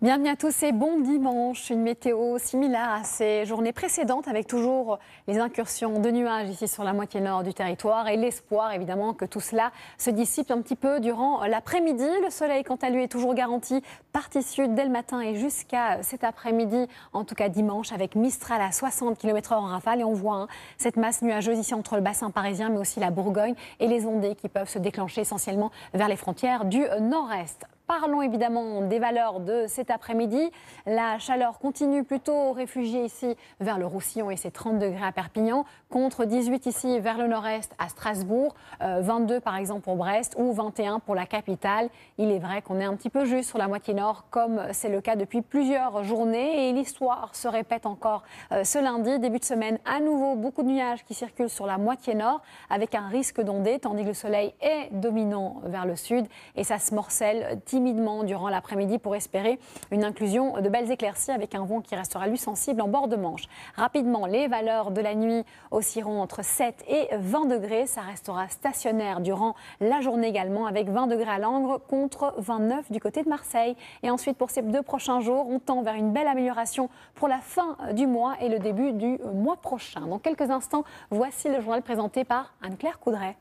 Bienvenue à tous et bon dimanche. Une météo similaire à ces journées précédentes avec toujours les incursions de nuages ici sur la moitié nord du territoire et l'espoir évidemment que tout cela se dissipe un petit peu durant l'après-midi. Le soleil quant à lui est toujours garanti partie sud dès le matin et jusqu'à cet après-midi, en tout cas dimanche avec Mistral à 60 km/h en rafale et on voit hein, cette masse nuageuse ici entre le bassin parisien mais aussi la Bourgogne et les ondées qui peuvent se déclencher essentiellement vers les frontières du nord-est. Parlons évidemment des valeurs de cet après-midi. La chaleur continue plutôt réfugiée ici vers le Roussillon et ses 30 degrés à Perpignan, contre 18 ici vers le nord-est à Strasbourg, 22 euh, par exemple pour Brest ou 21 pour la capitale. Il est vrai qu'on est un petit peu juste sur la moitié nord, comme c'est le cas depuis plusieurs journées. Et l'histoire se répète encore euh, ce lundi, début de semaine, à nouveau beaucoup de nuages qui circulent sur la moitié nord, avec un risque d'ondée, tandis que le soleil est dominant vers le sud et ça se morcelle timidement durant l'après-midi pour espérer une inclusion de belles éclaircies avec un vent qui restera lui sensible en bord de Manche. Rapidement, les valeurs de la nuit oscilleront entre 7 et 20 degrés. Ça restera stationnaire durant la journée également avec 20 degrés à Langres contre 29 du côté de Marseille. Et ensuite, pour ces deux prochains jours, on tend vers une belle amélioration pour la fin du mois et le début du mois prochain. Dans quelques instants, voici le journal présenté par Anne-Claire Coudray.